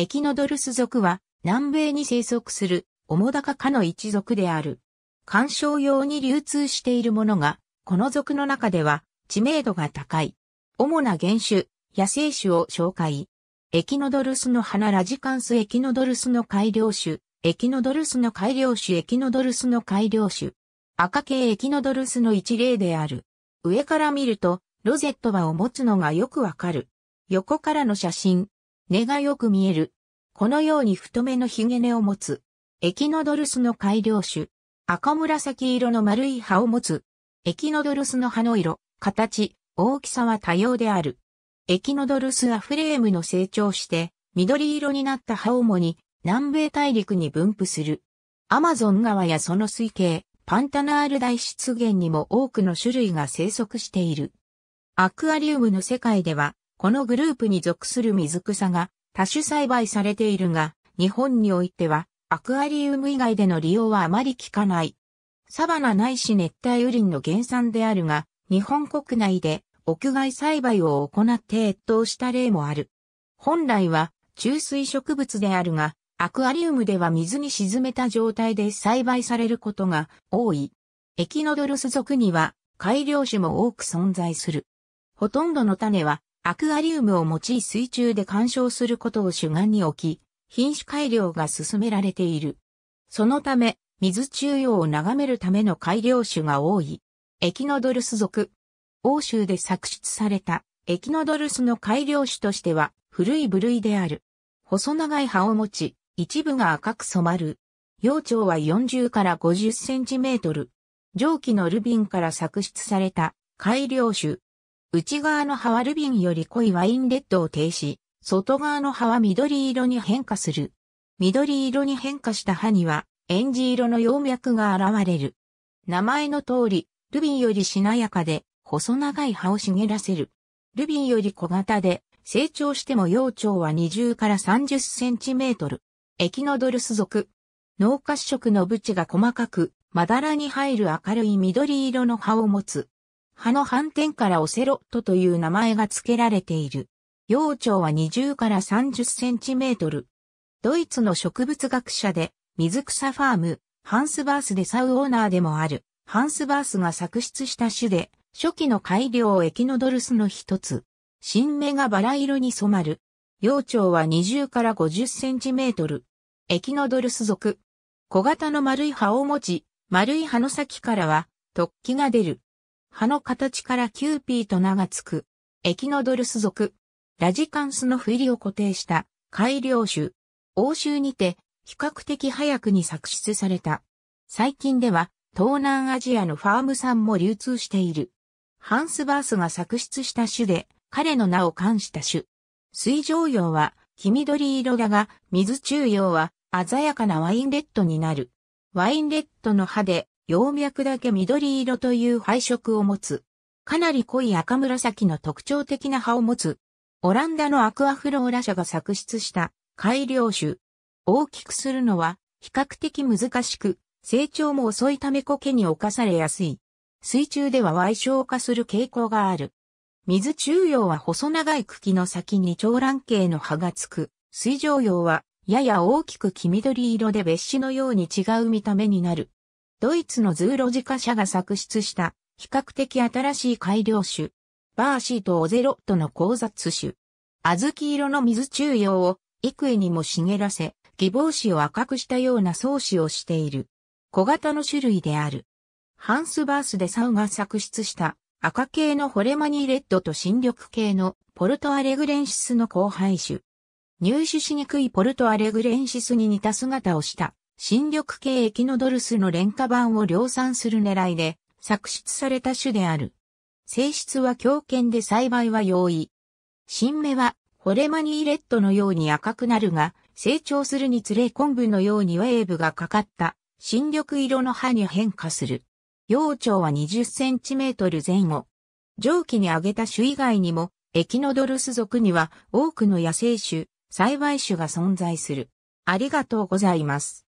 エキノドルス族は南米に生息するオモダカ科の一族である。観賞用に流通しているものが、この族の中では知名度が高い。主な原種、野生種を紹介。エキノドルスの花ラジカンスエキノドルスの改良種、エキノドルスの改良種エキノドルスの改良種。赤系エキノドルスの一例である。上から見ると、ロゼットはを持つのがよくわかる。横からの写真、根がよく見える。このように太めのヒゲ根を持つ。エキノドルスの改良種。赤紫色の丸い葉を持つ。エキノドルスの葉の色、形、大きさは多様である。エキノドルスはフレームの成長して、緑色になった葉を主に南米大陸に分布する。アマゾン川やその水系、パンタナール大湿原にも多くの種類が生息している。アクアリウムの世界では、このグループに属する水草が多種栽培されているが、日本においてはアクアリウム以外での利用はあまり効かない。サバナないし熱帯雨林の原産であるが、日本国内で屋外栽培を行って越冬した例もある。本来は中水植物であるが、アクアリウムでは水に沈めた状態で栽培されることが多い。エキノドルス属には改良種も多く存在する。ほとんどの種はアクアリウムを用い水中で干渉することを主眼に置き、品種改良が進められている。そのため、水中用を眺めるための改良種が多い。エキノドルス属。欧州で作出されたエキノドルスの改良種としては古い部類である。細長い葉を持ち、一部が赤く染まる。幼鳥は40から50センチメートル。蒸気のルビンから作出された改良種内側の葉はルビンより濃いワインレッドを停止、外側の葉は緑色に変化する。緑色に変化した葉には、エンジ色の葉脈が現れる。名前の通り、ルビンよりしなやかで、細長い葉を茂らせる。ルビンより小型で、成長しても幼鳥は20から30センチメートル。エキノドルス属。脳褐色のブチが細かく、まだらに入る明るい緑色の葉を持つ。葉の反転からオセロットという名前が付けられている。幼鳥は20から30センチメートル。ドイツの植物学者で、水草ファーム、ハンスバースでサウオーナーでもある、ハンスバースが作出した種で、初期の改良エキノドルスの一つ。新芽がバラ色に染まる。幼鳥は20から50センチメートル。エキノドルス属。小型の丸い葉を持ち、丸い葉の先からは突起が出る。葉の形からキューピーと名がつく、エキノドルス属、ラジカンスのフィりを固定した改良種、欧州にて比較的早くに作出された。最近では東南アジアのファーム産も流通している。ハンスバースが作出した種で、彼の名を冠した種。水上葉は黄緑色だが、水中葉は鮮やかなワインレッドになる。ワインレッドの葉で葉脈だけ緑色という配色を持つ。かなり濃い赤紫の特徴的な葉を持つ。オランダのアクアフローラ社が作出した改良種。大きくするのは比較的難しく、成長も遅いため苔に侵されやすい。水中では矮小化する傾向がある。水中葉は細長い茎の先に長卵形の葉がつく。水上葉はやや大きく黄緑色で別紙のように違う見た目になる。ドイツのズーロジカ社が作出した比較的新しい改良種、バーシーとオゼロットの交雑種。小豆色の水中葉を幾重にも茂らせ、義帽子を赤くしたような草子をしている。小型の種類である。ハンスバースでサウが作出した赤系のホレマニーレッドと新緑系のポルトアレグレンシスの交配種。入手しにくいポルトアレグレンシスに似た姿をした新緑系エキノドルスの廉価版を量産する狙いで作出された種である。性質は強権で栽培は容易。新芽はホレマニーレッドのように赤くなるが、成長するにつれ昆布のようにウェーブがかかった新緑色の葉に変化する。幼鳥は2 0トル前後。蒸気に上げた種以外にも、エキノドルス属には多くの野生種、栽培種が存在する。ありがとうございます。